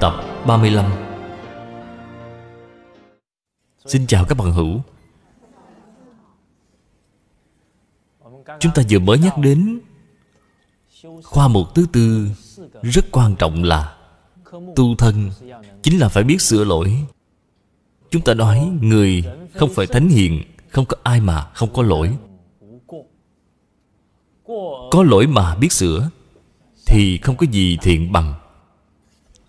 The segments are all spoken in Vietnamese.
Tập 35 Xin chào các bạn hữu Chúng ta vừa mới nhắc đến Khoa mục thứ tư Rất quan trọng là Tu thân Chính là phải biết sửa lỗi Chúng ta nói người không phải thánh hiền Không có ai mà không có lỗi Có lỗi mà biết sửa Thì không có gì thiện bằng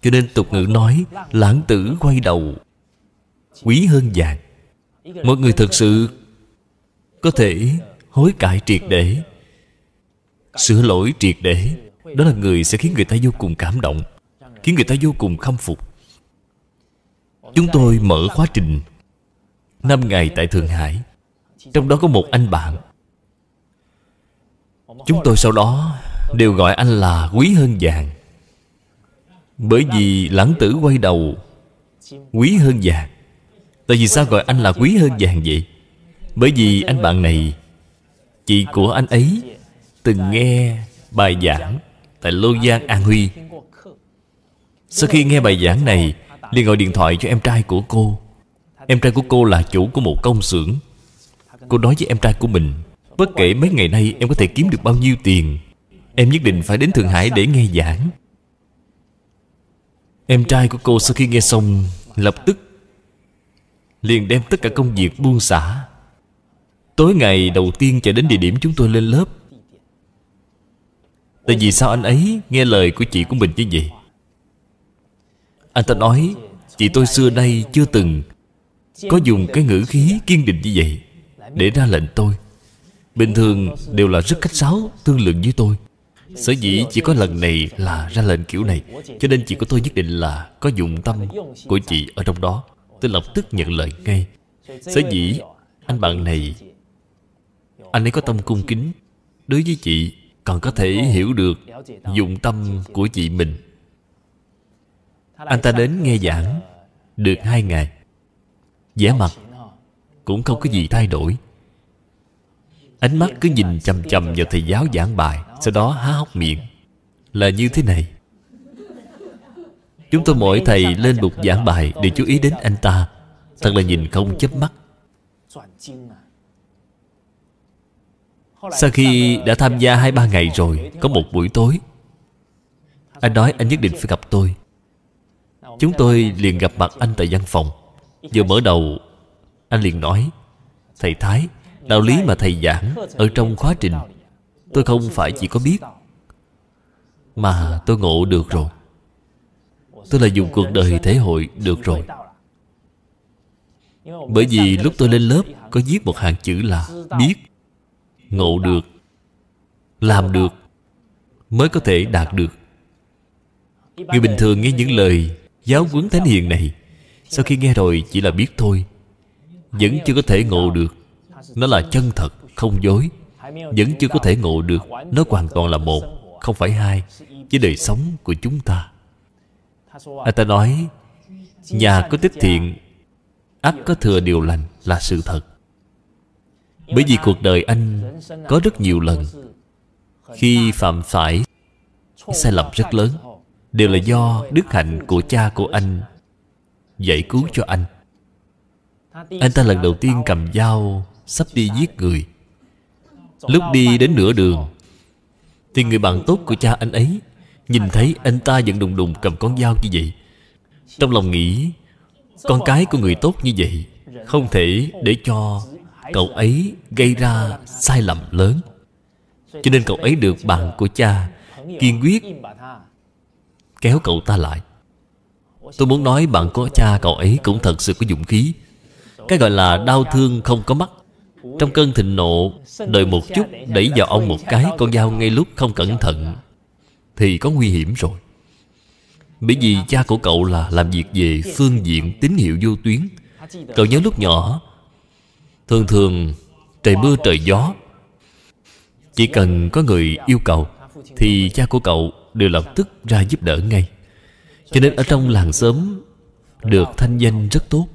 cho nên tục ngữ nói Lãng tử quay đầu Quý hơn vàng Một người thật sự Có thể hối cải triệt để Sửa lỗi triệt để Đó là người sẽ khiến người ta vô cùng cảm động Khiến người ta vô cùng khâm phục Chúng tôi mở khóa trình năm ngày tại Thượng Hải Trong đó có một anh bạn Chúng tôi sau đó đều gọi anh là quý hơn vàng bởi vì lãng tử quay đầu Quý hơn vàng Tại vì sao gọi anh là quý hơn vàng vậy Bởi vì anh bạn này Chị của anh ấy Từng nghe bài giảng Tại Lô Giang An Huy Sau khi nghe bài giảng này liền gọi điện thoại cho em trai của cô Em trai của cô là chủ của một công xưởng Cô nói với em trai của mình Bất kể mấy ngày nay em có thể kiếm được bao nhiêu tiền Em nhất định phải đến Thượng Hải để nghe giảng Em trai của cô sau khi nghe xong Lập tức Liền đem tất cả công việc buông xả Tối ngày đầu tiên chạy đến địa điểm chúng tôi lên lớp Tại vì sao anh ấy nghe lời của chị của mình như vậy Anh ta nói Chị tôi xưa nay chưa từng Có dùng cái ngữ khí kiên định như vậy Để ra lệnh tôi Bình thường đều là rất khách sáo Thương lượng với tôi Sở dĩ chỉ có lần này là ra lệnh kiểu này Cho nên chị của tôi nhất định là Có dụng tâm của chị ở trong đó Tôi lập tức nhận lời ngay Sở dĩ anh bạn này Anh ấy có tâm cung kính Đối với chị Còn có thể hiểu được dụng tâm của chị mình Anh ta đến nghe giảng Được hai ngày vẻ mặt Cũng không có gì thay đổi Ánh mắt cứ nhìn chầm chầm vào thầy giáo giảng bài sau đó há hốc miệng Là như thế này Chúng tôi mỗi thầy lên bục giảng bài để chú ý đến anh ta Thật là nhìn không chớp mắt Sau khi đã tham gia hai ba ngày rồi Có một buổi tối Anh nói anh nhất định phải gặp tôi Chúng tôi liền gặp mặt anh tại văn phòng Vừa mở đầu Anh liền nói Thầy Thái Đạo lý mà thầy giảng Ở trong khóa trình Tôi không phải chỉ có biết Mà tôi ngộ được rồi Tôi là dùng cuộc đời thể hội được rồi Bởi vì lúc tôi lên lớp Có viết một hàng chữ là Biết Ngộ được Làm được Mới có thể đạt được Người bình thường nghe những lời Giáo huấn thánh hiền này Sau khi nghe rồi chỉ là biết thôi Vẫn chưa có thể ngộ được Nó là chân thật, không dối vẫn chưa có thể ngộ được Nó hoàn toàn là một Không phải hai Với đời sống của chúng ta Anh à, ta nói Nhà có tích thiện ắt có thừa điều lành là sự thật Bởi vì cuộc đời anh Có rất nhiều lần Khi phạm phải Sai lầm rất lớn Đều là do đức hạnh của cha của anh Dạy cứu cho anh Anh ta lần đầu tiên cầm dao Sắp đi giết người Lúc đi đến nửa đường Thì người bạn tốt của cha anh ấy Nhìn thấy anh ta vẫn đùng đùng cầm con dao như vậy Trong lòng nghĩ Con cái của người tốt như vậy Không thể để cho cậu ấy gây ra sai lầm lớn Cho nên cậu ấy được bạn của cha Kiên quyết Kéo cậu ta lại Tôi muốn nói bạn có cha cậu ấy cũng thật sự có dũng khí Cái gọi là đau thương không có mắt trong cơn thịnh nộ Đợi một chút đẩy vào ông một cái Con dao ngay lúc không cẩn thận Thì có nguy hiểm rồi Bởi vì cha của cậu là làm việc về phương diện tín hiệu vô tuyến Cậu nhớ lúc nhỏ Thường thường trời mưa trời gió Chỉ cần có người yêu cầu Thì cha của cậu đều lập tức ra giúp đỡ ngay Cho nên ở trong làng sớm Được thanh danh rất tốt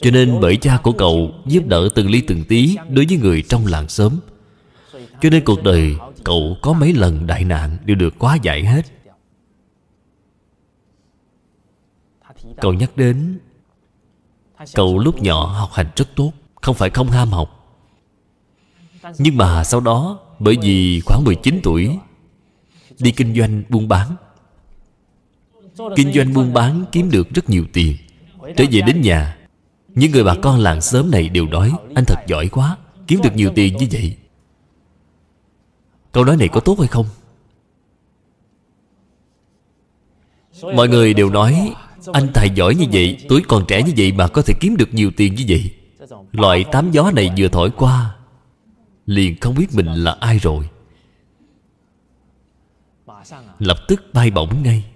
cho nên bởi cha của cậu giúp đỡ từng ly từng tí đối với người trong làng xóm Cho nên cuộc đời cậu có mấy lần đại nạn đều được quá giải hết Cậu nhắc đến Cậu lúc nhỏ học hành rất tốt Không phải không ham học Nhưng mà sau đó Bởi vì khoảng 19 tuổi Đi kinh doanh buôn bán Kinh doanh buôn bán kiếm được rất nhiều tiền Trở về đến nhà những người bà con làng sớm này đều đói Anh thật giỏi quá Kiếm được nhiều tiền như vậy Câu nói này có tốt hay không? Mọi người đều nói Anh tài giỏi như vậy Tuổi còn trẻ như vậy mà có thể kiếm được nhiều tiền như vậy Loại tám gió này vừa thổi qua Liền không biết mình là ai rồi Lập tức bay bổng ngay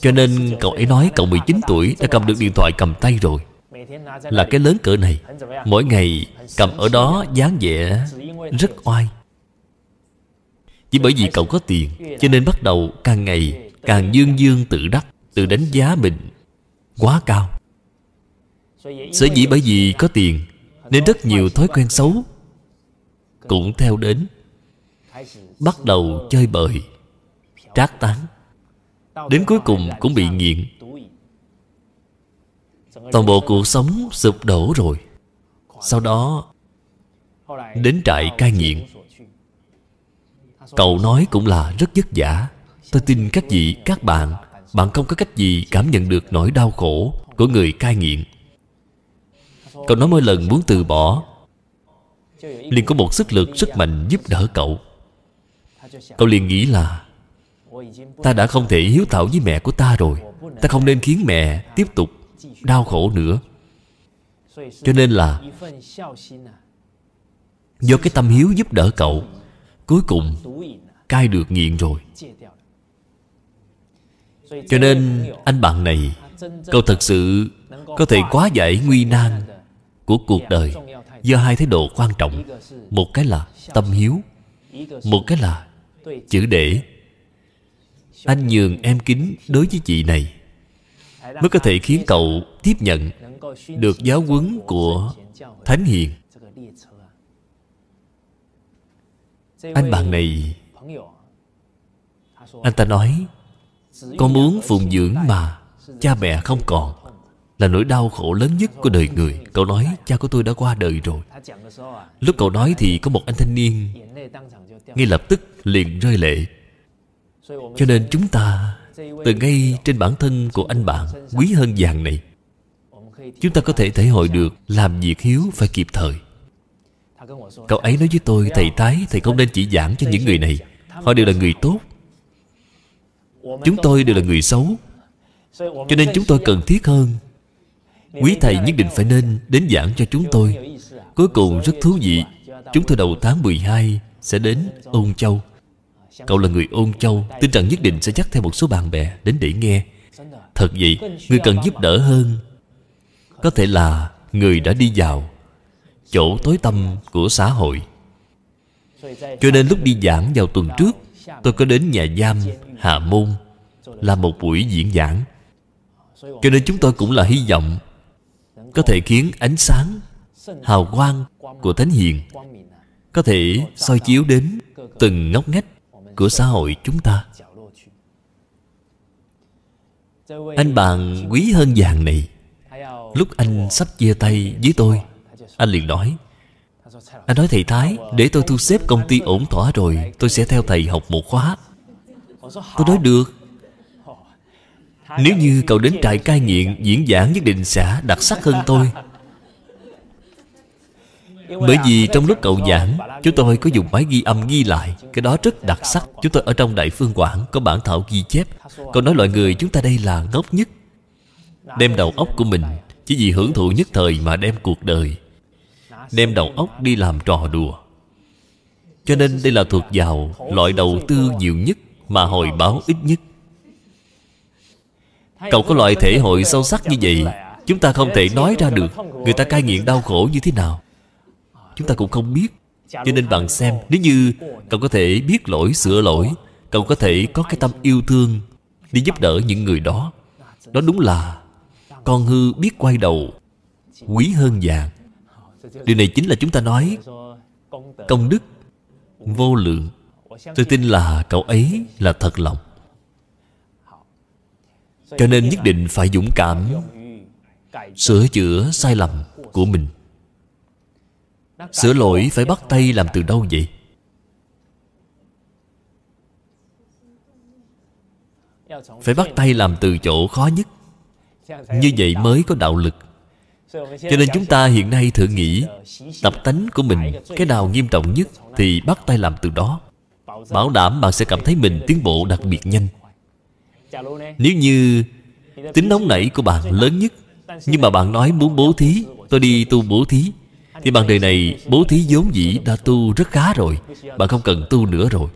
cho nên cậu ấy nói cậu 19 tuổi đã cầm được điện thoại cầm tay rồi Là cái lớn cỡ này Mỗi ngày cầm ở đó dáng vẻ rất oai Chỉ bởi vì cậu có tiền Cho nên bắt đầu càng ngày càng dương dương tự đắc Tự đánh giá mình quá cao Sở dĩ bởi vì có tiền Nên rất nhiều thói quen xấu Cũng theo đến Bắt đầu chơi bời Trác tán đến cuối cùng cũng bị nghiện toàn bộ cuộc sống sụp đổ rồi sau đó đến trại cai nghiện cậu nói cũng là rất vất vả tôi tin các vị các bạn bạn không có cách gì cảm nhận được nỗi đau khổ của người cai nghiện cậu nói mỗi lần muốn từ bỏ liền có một sức lực rất mạnh giúp đỡ cậu cậu liền nghĩ là Ta đã không thể hiếu thảo với mẹ của ta rồi Ta không nên khiến mẹ tiếp tục đau khổ nữa Cho nên là Do cái tâm hiếu giúp đỡ cậu Cuối cùng Cai được nghiện rồi Cho nên anh bạn này Cậu thật sự Có thể quá giải nguy nan Của cuộc đời Do hai thái độ quan trọng Một cái là tâm hiếu Một cái là chữ để anh nhường em kính đối với chị này mới có thể khiến cậu tiếp nhận được giáo huấn của thánh hiền anh bạn này anh ta nói con muốn phụng dưỡng mà cha mẹ không còn là nỗi đau khổ lớn nhất của đời người cậu nói cha của tôi đã qua đời rồi lúc cậu nói thì có một anh thanh niên ngay lập tức liền rơi lệ cho nên chúng ta Từ ngay trên bản thân của anh bạn Quý hơn vàng này Chúng ta có thể thể hội được Làm việc hiếu phải kịp thời Cậu ấy nói với tôi Thầy Tái thầy không nên chỉ giảng cho những người này Họ đều là người tốt Chúng tôi đều là người xấu Cho nên chúng tôi cần thiết hơn Quý thầy nhất định phải nên đến giảng cho chúng tôi Cuối cùng rất thú vị Chúng tôi đầu tháng 12 sẽ đến Ôn Châu Cậu là người ôn châu Tin rằng nhất định sẽ dắt theo một số bạn bè Đến để nghe Thật vậy Người cần giúp đỡ hơn Có thể là Người đã đi vào Chỗ tối tâm của xã hội Cho nên lúc đi giảng vào tuần trước Tôi có đến nhà giam Hà Môn Là một buổi diễn giảng Cho nên chúng tôi cũng là hy vọng Có thể khiến ánh sáng Hào quang của Thánh Hiền Có thể soi chiếu đến từng ngóc ngách của xã hội chúng ta Anh bạn quý hơn vàng này Lúc anh sắp chia tay với tôi Anh liền nói Anh nói thầy Thái Để tôi thu xếp công ty ổn thỏa rồi Tôi sẽ theo thầy học một khóa Tôi nói được Nếu như cậu đến trại cai nghiện Diễn giảng nhất định sẽ đặc sắc hơn tôi bởi vì trong lúc cậu giảng Chúng tôi có dùng máy ghi âm ghi lại Cái đó rất đặc sắc Chúng tôi ở trong Đại Phương Quảng Có bản thảo ghi chép Cậu nói loại người chúng ta đây là ngốc nhất Đem đầu óc của mình Chỉ vì hưởng thụ nhất thời mà đem cuộc đời Đem đầu óc đi làm trò đùa Cho nên đây là thuộc vào Loại đầu tư nhiều nhất Mà hồi báo ít nhất Cậu có loại thể hội sâu sắc như vậy Chúng ta không thể nói ra được Người ta cai nghiện đau khổ như thế nào Chúng ta cũng không biết Cho nên bạn xem Nếu như cậu có thể biết lỗi sửa lỗi Cậu có thể có cái tâm yêu thương Đi giúp đỡ những người đó Đó đúng là Con hư biết quay đầu Quý hơn vàng Điều này chính là chúng ta nói Công đức Vô lượng Tôi tin là cậu ấy là thật lòng Cho nên nhất định phải dũng cảm Sửa chữa sai lầm của mình Sửa lỗi phải bắt tay làm từ đâu vậy? Phải bắt tay làm từ chỗ khó nhất Như vậy mới có đạo lực Cho nên chúng ta hiện nay thử nghĩ Tập tánh của mình Cái nào nghiêm trọng nhất Thì bắt tay làm từ đó Bảo đảm bạn sẽ cảm thấy mình tiến bộ đặc biệt nhanh Nếu như Tính nóng nảy của bạn lớn nhất Nhưng mà bạn nói muốn bố thí Tôi đi tu bố thí thì bạn đời này bố thí vốn dĩ đã tu rất khá rồi Bạn không cần tu nữa rồi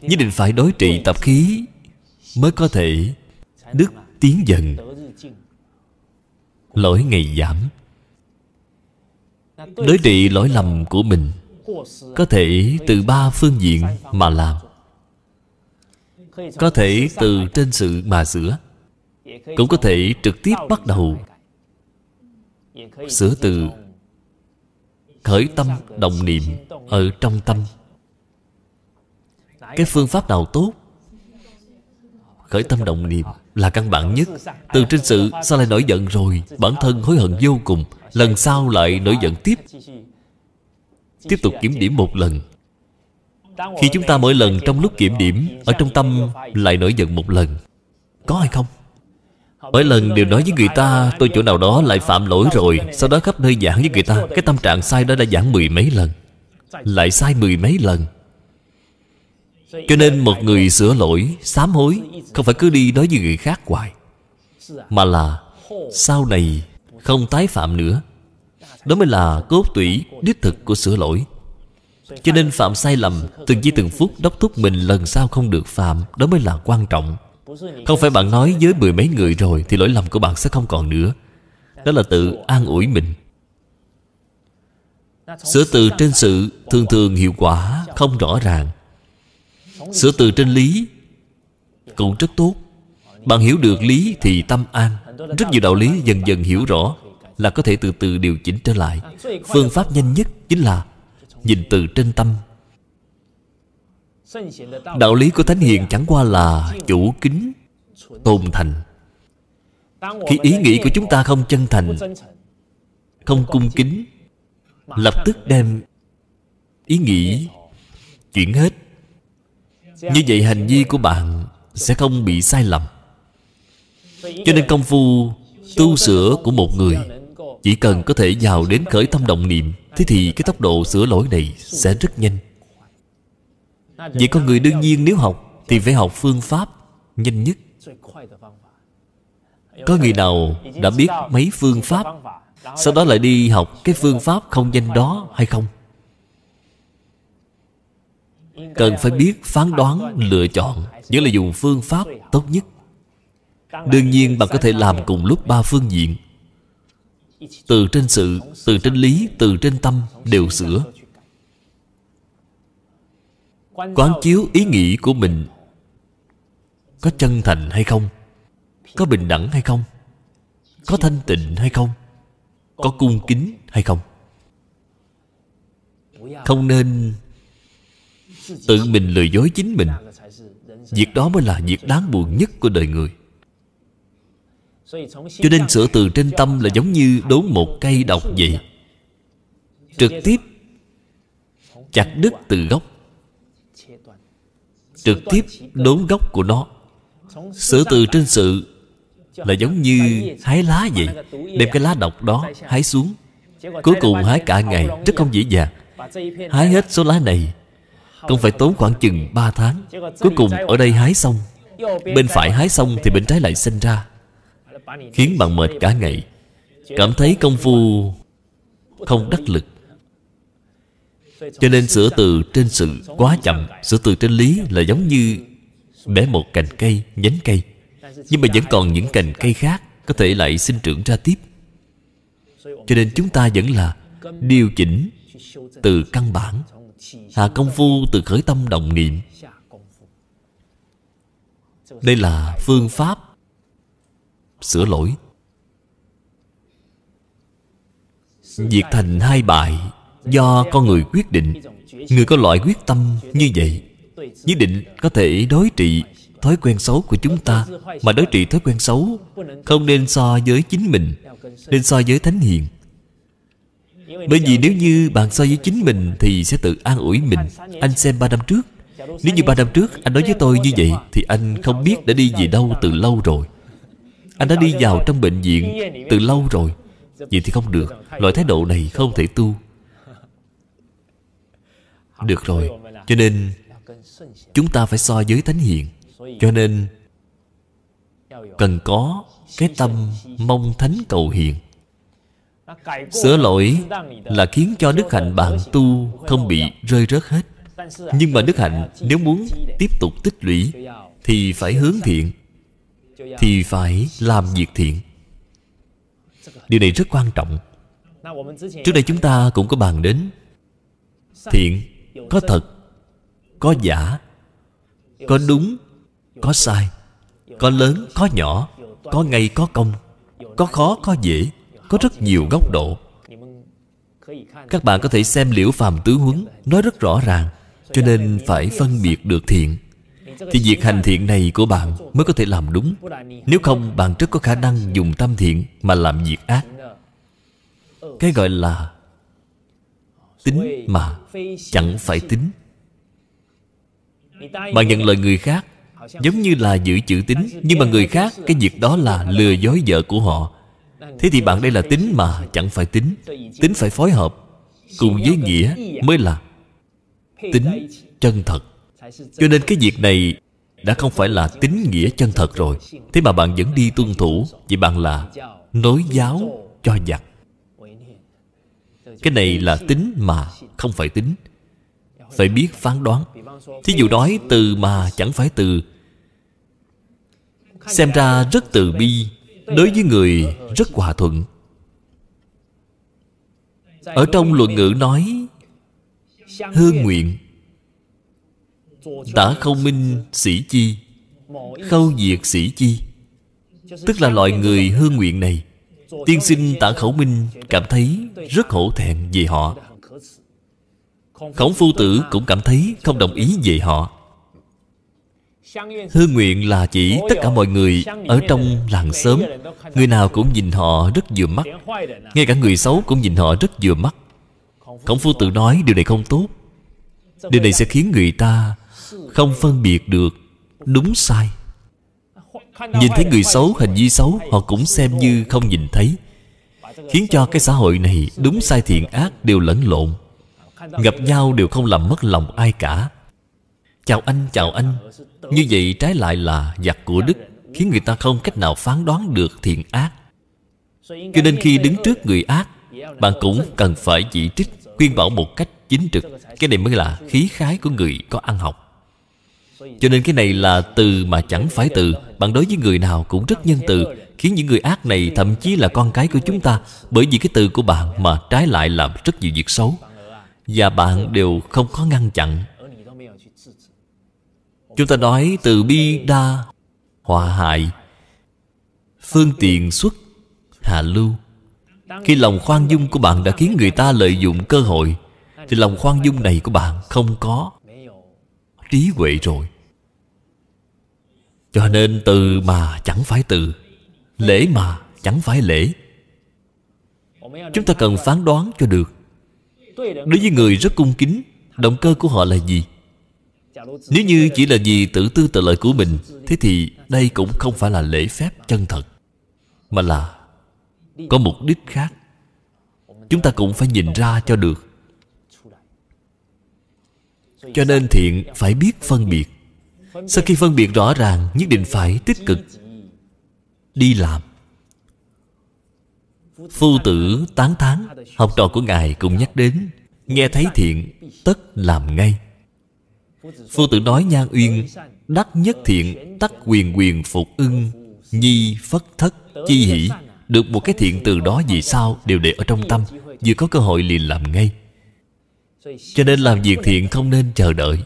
Nhất định phải đối trị tập khí Mới có thể Đức tiến dần Lỗi ngày giảm Đối trị lỗi lầm của mình Có thể từ ba phương diện mà làm Có thể từ trên sự mà sửa Cũng có thể trực tiếp bắt đầu Sửa từ khởi tâm đồng niệm ở trong tâm cái phương pháp nào tốt khởi tâm đồng niệm là căn bản nhất từ trên sự sao lại nổi giận rồi bản thân hối hận vô cùng lần sau lại nổi giận tiếp tiếp tục kiểm điểm một lần khi chúng ta mỗi lần trong lúc kiểm điểm ở trong tâm lại nổi giận một lần có hay không Mỗi lần đều nói với người ta Tôi chỗ nào đó lại phạm lỗi rồi Sau đó khắp nơi giảng với người ta Cái tâm trạng sai đó đã giảng mười mấy lần Lại sai mười mấy lần Cho nên một người sửa lỗi Sám hối Không phải cứ đi nói với người khác hoài Mà là Sau này không tái phạm nữa Đó mới là cốt tủy đích thực của sửa lỗi Cho nên phạm sai lầm Từng giây từng phút đốc thúc mình lần sau không được phạm Đó mới là quan trọng không phải bạn nói với mười mấy người rồi Thì lỗi lầm của bạn sẽ không còn nữa Đó là tự an ủi mình Sửa từ trên sự thường thường hiệu quả không rõ ràng Sửa từ trên lý cũng rất tốt Bạn hiểu được lý thì tâm an Rất nhiều đạo lý dần dần hiểu rõ Là có thể từ từ điều chỉnh trở lại Phương pháp nhanh nhất chính là Nhìn từ trên tâm Đạo lý của Thánh Hiền chẳng qua là chủ kính tôn thành Khi ý nghĩ của chúng ta không chân thành Không cung kính Lập tức đem ý nghĩ chuyển hết Như vậy hành vi của bạn sẽ không bị sai lầm Cho nên công phu tu sửa của một người Chỉ cần có thể vào đến khởi tâm động niệm Thế thì cái tốc độ sửa lỗi này sẽ rất nhanh Vậy con người đương nhiên nếu học Thì phải học phương pháp nhanh nhất Có người nào đã biết mấy phương pháp Sau đó lại đi học cái phương pháp không nhanh đó hay không Cần phải biết phán đoán, lựa chọn Nhớ là dùng phương pháp tốt nhất Đương nhiên bạn có thể làm cùng lúc ba phương diện Từ trên sự, từ trên lý, từ trên tâm đều sửa quán chiếu ý nghĩ của mình có chân thành hay không có bình đẳng hay không có thanh tịnh hay không có cung kính hay không không nên tự mình lừa dối chính mình việc đó mới là việc đáng buồn nhất của đời người cho nên sửa từ trên tâm là giống như đốn một cây độc vậy trực tiếp chặt đứt từ gốc trực tiếp đốn gốc của nó sở từ trên sự là giống như hái lá vậy đem cái lá độc đó hái xuống cuối cùng hái cả ngày rất không dễ dàng hái hết số lá này không phải tốn khoảng chừng 3 tháng cuối cùng ở đây hái xong bên phải hái xong thì bên trái lại sinh ra khiến bạn mệt cả ngày cảm thấy công phu không đắc lực cho nên sửa từ trên sự quá chậm Sửa từ trên lý là giống như Bẻ một cành cây, nhánh cây Nhưng mà vẫn còn những cành cây khác Có thể lại sinh trưởng ra tiếp Cho nên chúng ta vẫn là Điều chỉnh từ căn bản Hạ công phu từ khởi tâm đồng niệm Đây là phương pháp Sửa lỗi Việc thành hai bại do con người quyết định người có loại quyết tâm như vậy nhất định có thể đối trị thói quen xấu của chúng ta mà đối trị thói quen xấu không nên so với chính mình nên so với thánh hiền bởi vì nếu như bạn so với chính mình thì sẽ tự an ủi mình anh xem ba năm trước nếu như ba năm trước anh nói với tôi như vậy thì anh không biết đã đi về đâu từ lâu rồi anh đã đi vào trong bệnh viện từ lâu rồi vậy thì không được loại thái độ này không thể tu được rồi Cho nên Chúng ta phải so với thánh hiện Cho nên Cần có Cái tâm mong thánh cầu hiền, Sửa lỗi là khiến cho đức hạnh bạn tu không bị rơi rớt hết Nhưng mà đức hạnh nếu muốn tiếp tục tích lũy Thì phải hướng thiện Thì phải làm việc thiện Điều này rất quan trọng Trước đây chúng ta cũng có bàn đến Thiện có thật có giả có đúng có sai có lớn có nhỏ có ngay có công có khó có dễ có rất nhiều góc độ các bạn có thể xem liễu phàm tứ huấn nói rất rõ ràng cho nên phải phân biệt được thiện thì việc hành thiện này của bạn mới có thể làm đúng nếu không bạn rất có khả năng dùng tâm thiện mà làm việc ác cái gọi là Tính mà chẳng phải tính Bạn nhận lời người khác Giống như là giữ chữ tính Nhưng mà người khác Cái việc đó là lừa dối vợ của họ Thế thì bạn đây là tính mà chẳng phải tính Tính phải phối hợp Cùng với nghĩa mới là Tính chân thật Cho nên cái việc này Đã không phải là tính nghĩa chân thật rồi Thế mà bạn vẫn đi tuân thủ Vậy bạn là nối giáo cho giặc cái này là tính mà không phải tính phải biết phán đoán thí dụ nói từ mà chẳng phải từ xem ra rất từ bi đối với người rất hòa thuận ở trong luận ngữ nói hương nguyện tả không minh sĩ chi khâu diệt sĩ chi tức là loại người hương nguyện này Tiên sinh tạ khẩu minh cảm thấy rất hổ thẹn về họ Khổng phu tử cũng cảm thấy không đồng ý về họ Hư nguyện là chỉ tất cả mọi người ở trong làng xóm Người nào cũng nhìn họ rất vừa mắt Ngay cả người xấu cũng nhìn họ rất vừa mắt Khổng phu tử nói điều này không tốt Điều này sẽ khiến người ta không phân biệt được đúng sai Nhìn thấy người xấu hành vi xấu Họ cũng xem như không nhìn thấy Khiến cho cái xã hội này Đúng sai thiện ác đều lẫn lộn Gặp nhau đều không làm mất lòng ai cả Chào anh, chào anh Như vậy trái lại là giặc của Đức Khiến người ta không cách nào phán đoán được thiện ác Cho nên khi đứng trước người ác Bạn cũng cần phải chỉ trích Khuyên bảo một cách chính trực Cái này mới là khí khái của người có ăn học cho nên cái này là từ mà chẳng phải từ bạn đối với người nào cũng rất nhân từ khiến những người ác này thậm chí là con cái của chúng ta bởi vì cái từ của bạn mà trái lại làm rất nhiều việc xấu và bạn đều không có ngăn chặn chúng ta nói từ bi đa hòa hại phương tiện xuất hạ lưu khi lòng khoan dung của bạn đã khiến người ta lợi dụng cơ hội thì lòng khoan dung này của bạn không có trí huệ rồi cho nên từ mà chẳng phải từ lễ mà chẳng phải lễ chúng ta cần phán đoán cho được đối với người rất cung kính động cơ của họ là gì nếu như chỉ là vì tự tư tự lợi của mình thế thì đây cũng không phải là lễ phép chân thật mà là có mục đích khác chúng ta cũng phải nhìn ra cho được cho nên thiện phải biết phân biệt sau khi phân biệt rõ ràng nhất định phải tích cực đi làm phu tử tán thán học trò của ngài cũng nhắc đến nghe thấy thiện tất làm ngay phu tử nói nhan uyên đắc nhất thiện tắc quyền quyền phục ưng nhi phất thất chi hỷ được một cái thiện từ đó vì sao đều để ở trong tâm vừa có cơ hội liền làm ngay cho nên làm việc thiện không nên chờ đợi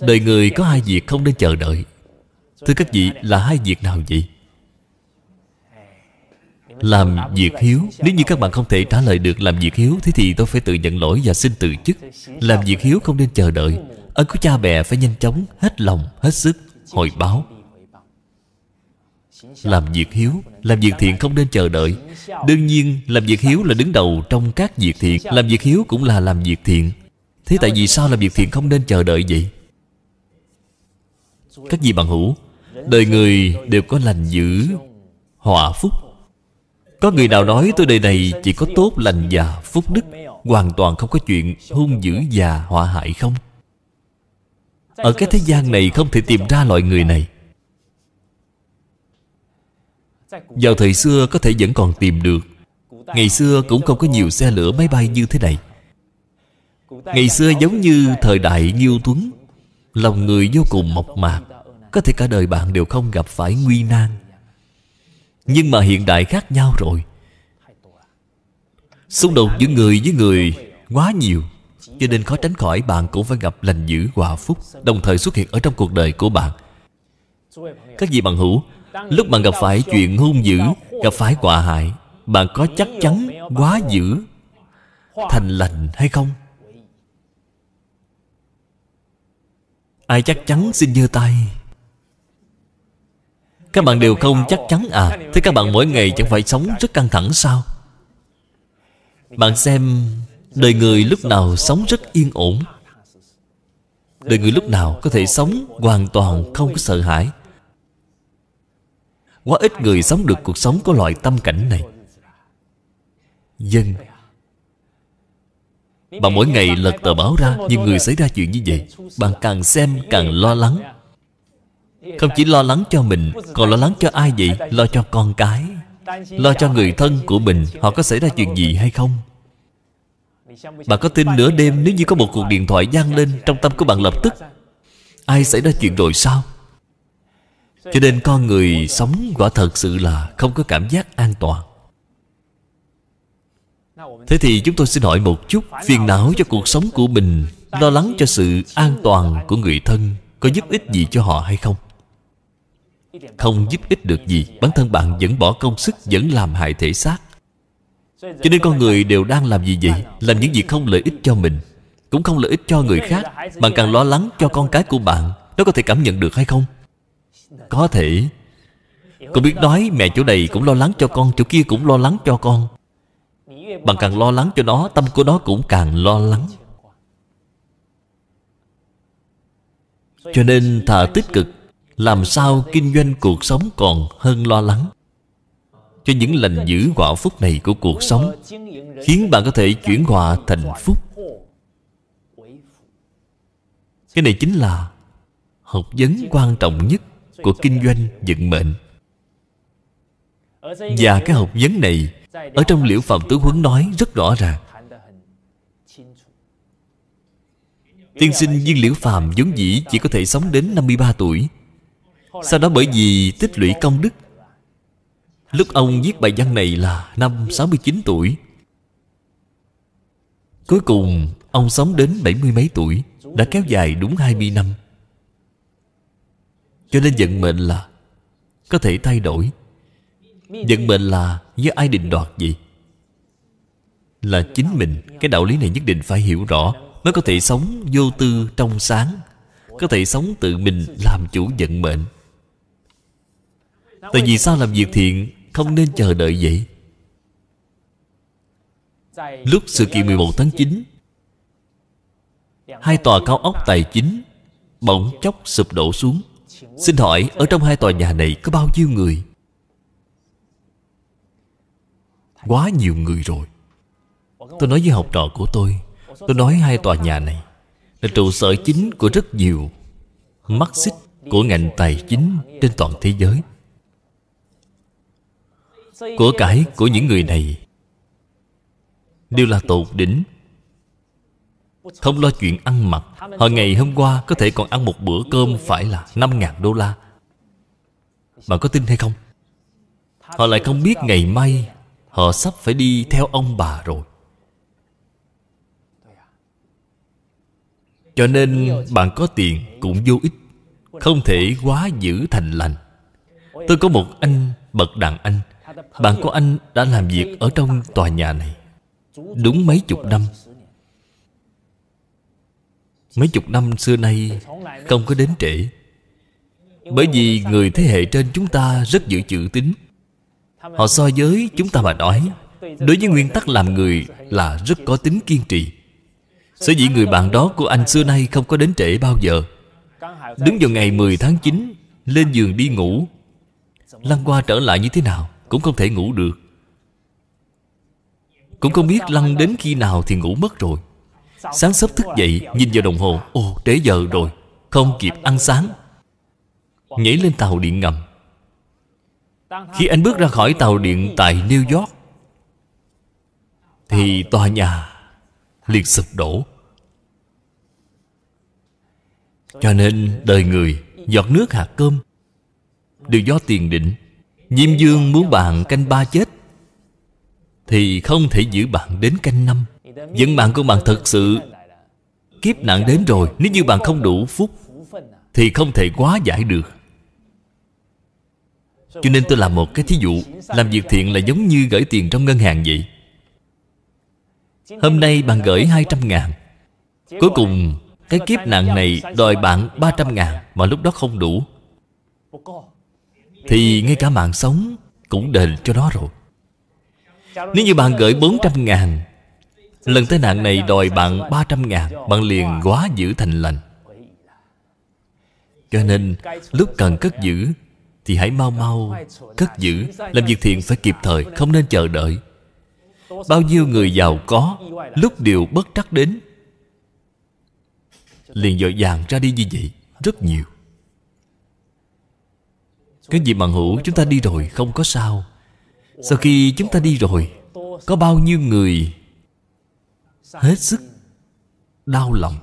đời người có hai việc không nên chờ đợi thưa các vị là hai việc nào vậy làm việc hiếu nếu như các bạn không thể trả lời được làm việc hiếu thế thì tôi phải tự nhận lỗi và xin từ chức làm việc hiếu không nên chờ đợi ơn của cha mẹ phải nhanh chóng hết lòng hết sức hồi báo làm việc hiếu Làm việc thiện không nên chờ đợi Đương nhiên làm việc hiếu là đứng đầu trong các việc thiện Làm việc hiếu cũng là làm việc thiện Thế tại vì sao làm việc thiện không nên chờ đợi vậy? Các vị bạn hữu Đời người đều có lành dữ Hòa phúc Có người nào nói tôi đời này chỉ có tốt lành và phúc đức Hoàn toàn không có chuyện hung dữ và họa hại không? Ở cái thế gian này không thể tìm ra loại người này vào thời xưa có thể vẫn còn tìm được Ngày xưa cũng không có nhiều xe lửa máy bay như thế này Ngày xưa giống như thời đại Nghiêu Tuấn Lòng người vô cùng mộc mạc Có thể cả đời bạn đều không gặp phải nguy nan Nhưng mà hiện đại khác nhau rồi Xung đột giữa người với người quá nhiều Cho nên khó tránh khỏi bạn cũng phải gặp lành dữ hòa phúc Đồng thời xuất hiện ở trong cuộc đời của bạn Các vị bằng hữu Lúc bạn gặp phải chuyện hung dữ Gặp phải quả hại Bạn có chắc chắn quá dữ Thành lành hay không Ai chắc chắn xin giơ tay Các bạn đều không chắc chắn à Thế các bạn mỗi ngày chẳng phải sống rất căng thẳng sao Bạn xem Đời người lúc nào sống rất yên ổn Đời người lúc nào có thể sống hoàn toàn không có sợ hãi Quá ít người sống được cuộc sống có loại tâm cảnh này Dân Bạn mỗi ngày lật tờ báo ra Nhưng người xảy ra chuyện như vậy Bạn càng xem càng lo lắng Không chỉ lo lắng cho mình Còn lo lắng cho ai vậy Lo cho con cái Lo cho người thân của mình Họ có xảy ra chuyện gì hay không Bạn có tin nửa đêm Nếu như có một cuộc điện thoại gian lên Trong tâm của bạn lập tức Ai xảy ra chuyện rồi sao cho nên con người sống quả thật sự là không có cảm giác an toàn thế thì chúng tôi xin hỏi một chút phiền não cho cuộc sống của mình lo lắng cho sự an toàn của người thân có giúp ích gì cho họ hay không không giúp ích được gì bản thân bạn vẫn bỏ công sức vẫn làm hại thể xác cho nên con người đều đang làm gì vậy làm những việc không lợi ích cho mình cũng không lợi ích cho người khác bạn càng lo lắng cho con cái của bạn nó có thể cảm nhận được hay không có thể Con biết nói mẹ chỗ này cũng lo lắng cho con Chỗ kia cũng lo lắng cho con Bạn càng lo lắng cho nó Tâm của nó cũng càng lo lắng Cho nên thà tích cực Làm sao kinh doanh cuộc sống còn hơn lo lắng Cho những lành giữ quả phúc này của cuộc sống Khiến bạn có thể chuyển hòa thành phúc Cái này chính là Học vấn quan trọng nhất của kinh doanh vận mệnh và cái học vấn này ở trong liễu phạm tứ huấn nói rất rõ ràng tiên sinh viên liễu phàm vốn dĩ chỉ có thể sống đến 53 tuổi sau đó bởi vì tích lũy công đức Lúc ông viết bài văn này là năm 69 tuổi Cuối cùng ông sống đến bảy mươi mấy tuổi Đã kéo dài đúng 20 năm cho nên vận mệnh là Có thể thay đổi Vận mệnh là với ai định đoạt gì Là chính mình Cái đạo lý này nhất định phải hiểu rõ Mới có thể sống vô tư trong sáng Có thể sống tự mình làm chủ vận mệnh Tại vì sao làm việc thiện Không nên chờ đợi vậy Lúc sự kiện 11 tháng 9 Hai tòa cao ốc tài chính Bỗng chốc sụp đổ xuống Xin hỏi ở trong hai tòa nhà này có bao nhiêu người? Quá nhiều người rồi Tôi nói với học trò của tôi Tôi nói hai tòa nhà này Là trụ sở chính của rất nhiều mắc xích của ngành tài chính trên toàn thế giới Của cải của những người này Đều là tột đỉnh không lo chuyện ăn mặc Họ ngày hôm qua có thể còn ăn một bữa cơm phải là 5.000 đô la Bạn có tin hay không? Họ lại không biết ngày mai Họ sắp phải đi theo ông bà rồi Cho nên bạn có tiền cũng vô ích Không thể quá giữ thành lành Tôi có một anh bậc đàn anh Bạn có anh đã làm việc ở trong tòa nhà này Đúng mấy chục năm Mấy chục năm xưa nay Không có đến trễ Bởi vì người thế hệ trên chúng ta Rất giữ chữ tín Họ so với chúng ta mà nói Đối với nguyên tắc làm người Là rất có tính kiên trì Sở dĩ người bạn đó của anh xưa nay Không có đến trễ bao giờ Đứng vào ngày 10 tháng 9 Lên giường đi ngủ Lăn qua trở lại như thế nào Cũng không thể ngủ được Cũng không biết lăn đến khi nào thì ngủ mất rồi Sáng sớm thức dậy Nhìn vào đồng hồ Ồ trễ giờ rồi Không kịp ăn sáng Nhảy lên tàu điện ngầm Khi anh bước ra khỏi tàu điện tại New York Thì tòa nhà liệt sụp đổ Cho nên đời người Giọt nước hạt cơm Đều do tiền định Nhiêm dương muốn bạn canh ba chết Thì không thể giữ bạn đến canh năm Vận mạng của bạn thật sự Kiếp nạn đến rồi Nếu như bạn không đủ phúc Thì không thể quá giải được Cho nên tôi làm một cái thí dụ Làm việc thiện là giống như gửi tiền trong ngân hàng vậy Hôm nay bạn gửi 200 ngàn Cuối cùng Cái kiếp nạn này đòi bạn 300 ngàn Mà lúc đó không đủ Thì ngay cả mạng sống Cũng đền cho nó rồi Nếu như bạn gửi 400 ngàn Lần tai nạn này đòi bạn 300 ngàn Bạn liền quá giữ thành lành Cho nên lúc cần cất giữ Thì hãy mau mau cất giữ Làm việc thiện phải kịp thời Không nên chờ đợi Bao nhiêu người giàu có Lúc điều bất trắc đến Liền dội vàng ra đi như vậy Rất nhiều Cái gì bằng hữu chúng ta đi rồi Không có sao Sau khi chúng ta đi rồi Có bao nhiêu người hết sức đau lòng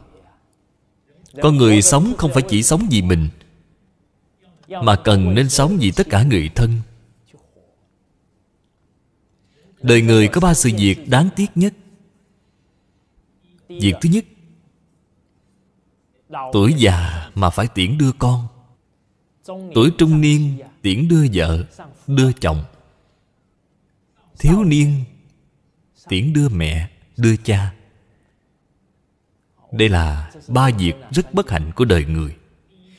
con người sống không phải chỉ sống vì mình mà cần nên sống vì tất cả người thân đời người có ba sự việc đáng tiếc nhất việc thứ nhất tuổi già mà phải tiễn đưa con tuổi trung niên tiễn đưa vợ đưa chồng thiếu niên tiễn đưa mẹ đưa cha đây là ba việc rất bất hạnh của đời người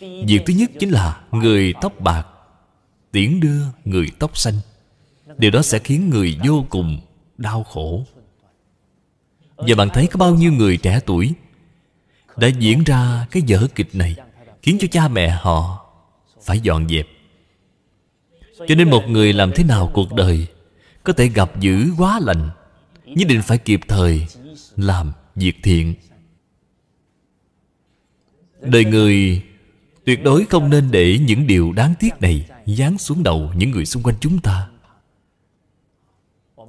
việc thứ nhất chính là người tóc bạc tiễn đưa người tóc xanh điều đó sẽ khiến người vô cùng đau khổ và bạn thấy có bao nhiêu người trẻ tuổi đã diễn ra cái vở kịch này khiến cho cha mẹ họ phải dọn dẹp cho nên một người làm thế nào cuộc đời có thể gặp dữ quá lành nhất định phải kịp thời làm việc thiện đời người tuyệt đối không nên để những điều đáng tiếc này giáng xuống đầu những người xung quanh chúng ta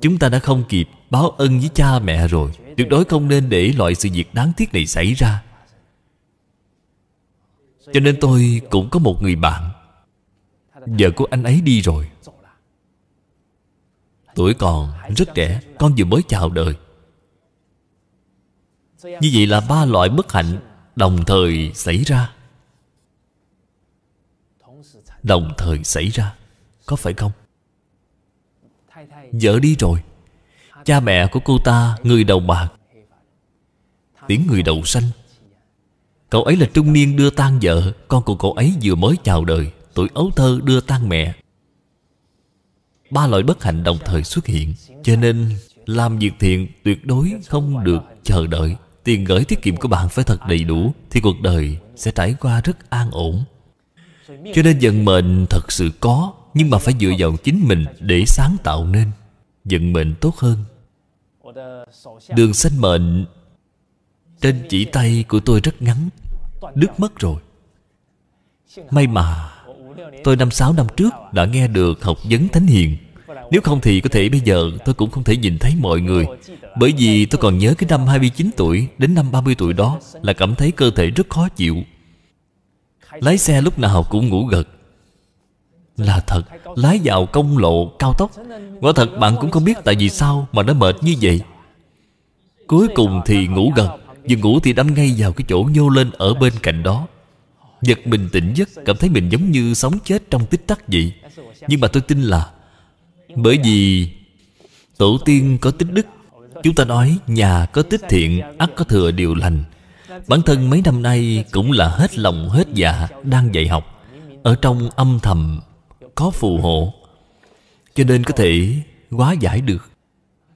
chúng ta đã không kịp báo ân với cha mẹ rồi tuyệt đối không nên để loại sự việc đáng tiếc này xảy ra cho nên tôi cũng có một người bạn vợ của anh ấy đi rồi Tuổi còn rất trẻ Con vừa mới chào đời Như vậy là ba loại bất hạnh Đồng thời xảy ra Đồng thời xảy ra Có phải không? Vợ đi rồi Cha mẹ của cô ta Người đầu bạc Tiếng người đầu xanh Cậu ấy là trung niên đưa tang vợ Con của cậu ấy vừa mới chào đời Tuổi ấu thơ đưa tang mẹ ba loại bất hạnh đồng thời xuất hiện cho nên làm việc thiện tuyệt đối không được chờ đợi tiền gửi tiết kiệm của bạn phải thật đầy đủ thì cuộc đời sẽ trải qua rất an ổn cho nên vận mệnh thật sự có nhưng mà phải dựa vào chính mình để sáng tạo nên vận mệnh tốt hơn đường sinh mệnh trên chỉ tay của tôi rất ngắn đứt mất rồi may mà Tôi năm sáu năm trước đã nghe được học vấn Thánh Hiền Nếu không thì có thể bây giờ tôi cũng không thể nhìn thấy mọi người Bởi vì tôi còn nhớ cái năm 29 tuổi đến năm 30 tuổi đó Là cảm thấy cơ thể rất khó chịu Lái xe lúc nào cũng ngủ gật Là thật Lái vào công lộ cao tốc Quả thật bạn cũng không biết tại vì sao mà nó mệt như vậy Cuối cùng thì ngủ gật Vừa ngủ thì đâm ngay vào cái chỗ nhô lên ở bên cạnh đó Giật mình tỉnh giấc Cảm thấy mình giống như sống chết trong tích tắc vậy Nhưng mà tôi tin là Bởi vì Tổ tiên có tích đức Chúng ta nói nhà có tích thiện ắt có thừa điều lành Bản thân mấy năm nay Cũng là hết lòng hết dạ Đang dạy học Ở trong âm thầm Có phù hộ Cho nên có thể quá giải được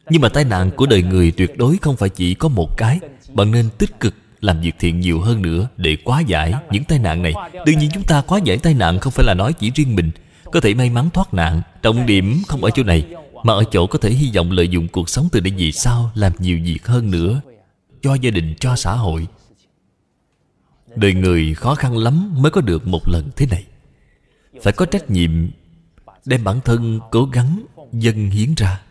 Nhưng mà tai nạn của đời người tuyệt đối không phải chỉ có một cái Bạn nên tích cực làm việc thiện nhiều hơn nữa để quá giải những tai nạn này đương nhiên chúng ta quá giải tai nạn không phải là nói chỉ riêng mình có thể may mắn thoát nạn trọng điểm không ở chỗ này mà ở chỗ có thể hy vọng lợi dụng cuộc sống từ đây vì sao làm nhiều việc hơn nữa cho gia đình cho xã hội đời người khó khăn lắm mới có được một lần thế này phải có trách nhiệm đem bản thân cố gắng dâng hiến ra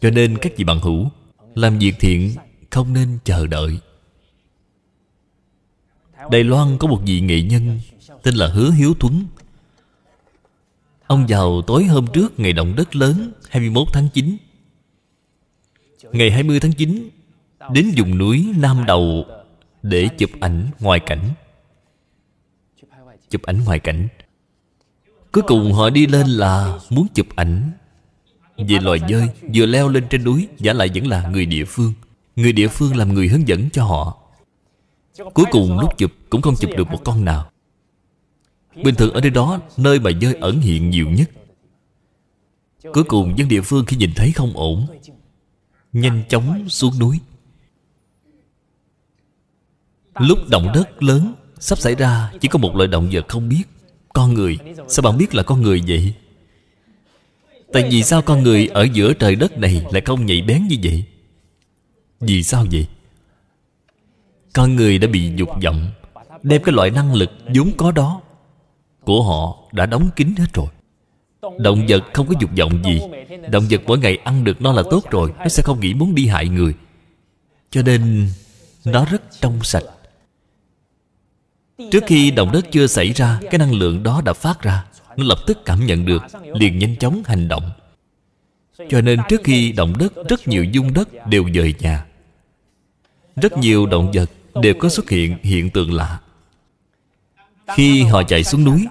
cho nên các vị bạn hữu làm việc thiện không nên chờ đợi Đài Loan có một vị nghệ nhân Tên là Hứa Hiếu Tuấn Ông vào tối hôm trước ngày động đất lớn 21 tháng 9 Ngày 20 tháng 9 Đến vùng núi Nam Đầu Để chụp ảnh ngoài cảnh Chụp ảnh ngoài cảnh Cuối cùng họ đi lên là Muốn chụp ảnh Về loài dơi Vừa leo lên trên núi Giả lại vẫn là người địa phương Người địa phương làm người hướng dẫn cho họ Cuối cùng lúc chụp cũng không chụp được một con nào Bình thường ở nơi đó Nơi mà dơi ẩn hiện nhiều nhất Cuối cùng dân địa phương khi nhìn thấy không ổn Nhanh chóng xuống núi Lúc động đất lớn Sắp xảy ra chỉ có một loại động vật không biết Con người Sao bạn biết là con người vậy Tại vì sao con người ở giữa trời đất này Lại không nhạy bén như vậy vì sao vậy? Con người đã bị dục vọng Đem cái loại năng lực vốn có đó Của họ đã đóng kín hết rồi Động vật không có dục vọng gì Động vật mỗi ngày ăn được nó là tốt rồi Nó sẽ không nghĩ muốn đi hại người Cho nên Nó rất trong sạch Trước khi động đất chưa xảy ra Cái năng lượng đó đã phát ra Nó lập tức cảm nhận được Liền nhanh chóng hành động Cho nên trước khi động đất Rất nhiều dung đất đều dời nhà rất nhiều động vật đều có xuất hiện hiện tượng lạ Khi họ chạy xuống núi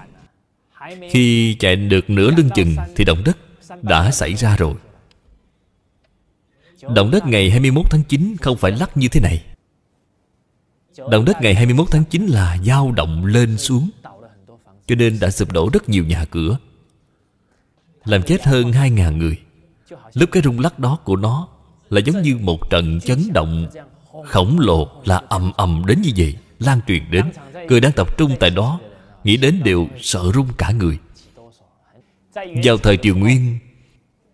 Khi chạy được nửa lưng chừng Thì động đất đã xảy ra rồi Động đất ngày 21 tháng 9 không phải lắc như thế này Động đất ngày 21 tháng 9 là dao động lên xuống Cho nên đã sụp đổ rất nhiều nhà cửa Làm chết hơn 2.000 người Lúc cái rung lắc đó của nó Là giống như một trận chấn động khổng lồ là ầm ầm đến như vậy lan truyền đến người đang tập trung tại đó nghĩ đến đều sợ run cả người vào thời triều nguyên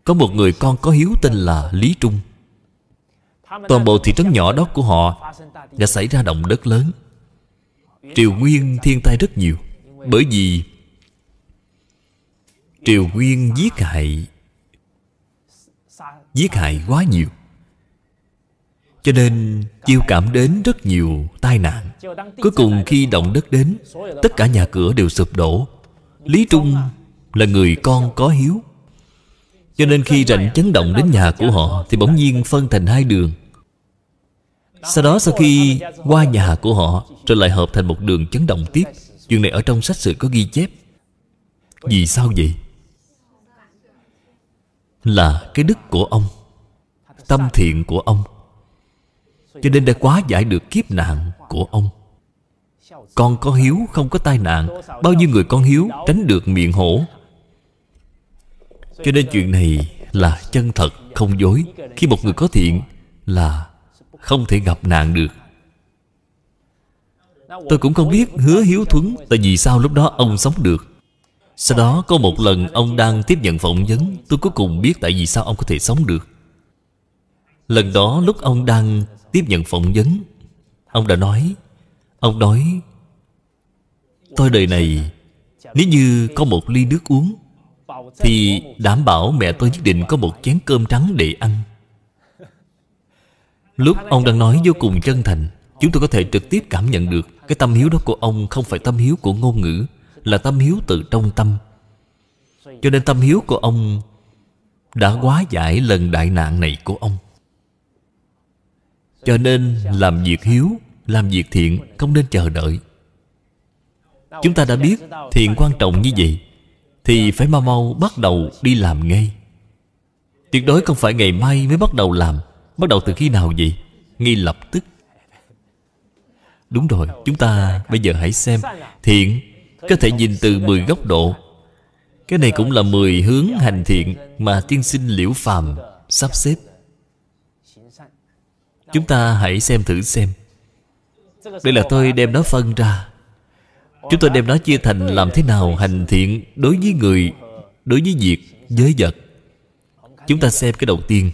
có một người con có hiếu tên là lý trung toàn bộ thị trấn nhỏ đó của họ đã xảy ra động đất lớn triều nguyên thiên tai rất nhiều bởi vì triều nguyên giết hại giết hại quá nhiều cho nên chiêu cảm đến rất nhiều tai nạn Cuối cùng khi động đất đến Tất cả nhà cửa đều sụp đổ Lý Trung là người con có hiếu Cho nên khi rảnh chấn động đến nhà của họ Thì bỗng nhiên phân thành hai đường Sau đó sau khi qua nhà của họ rồi lại hợp thành một đường chấn động tiếp Chuyện này ở trong sách sự có ghi chép Vì sao vậy? Là cái đức của ông Tâm thiện của ông cho nên đã quá giải được kiếp nạn của ông Con có hiếu không có tai nạn Bao nhiêu người con hiếu tránh được miệng hổ Cho nên chuyện này là chân thật không dối Khi một người có thiện là không thể gặp nạn được Tôi cũng không biết hứa hiếu thuấn Tại vì sao lúc đó ông sống được Sau đó có một lần ông đang tiếp nhận phỏng vấn Tôi cuối cùng biết tại vì sao ông có thể sống được Lần đó lúc ông đang tiếp nhận phỏng vấn Ông đã nói Ông nói Tôi đời này Nếu như có một ly nước uống Thì đảm bảo mẹ tôi nhất định có một chén cơm trắng để ăn Lúc ông đang nói vô cùng chân thành Chúng tôi có thể trực tiếp cảm nhận được Cái tâm hiếu đó của ông không phải tâm hiếu của ngôn ngữ Là tâm hiếu từ trong tâm Cho nên tâm hiếu của ông Đã quá giải lần đại nạn này của ông cho nên làm việc hiếu làm việc thiện không nên chờ đợi chúng ta đã biết thiện quan trọng như vậy thì phải mau mau bắt đầu đi làm ngay tuyệt đối không phải ngày mai mới bắt đầu làm bắt đầu từ khi nào vậy ngay lập tức đúng rồi chúng ta bây giờ hãy xem thiện có thể nhìn từ 10 góc độ cái này cũng là 10 hướng hành thiện mà tiên sinh liễu phàm sắp xếp Chúng ta hãy xem thử xem Đây là tôi đem nó phân ra Chúng tôi đem nó chia thành làm thế nào hành thiện đối với người, đối với việc, giới vật. Chúng ta xem cái đầu tiên.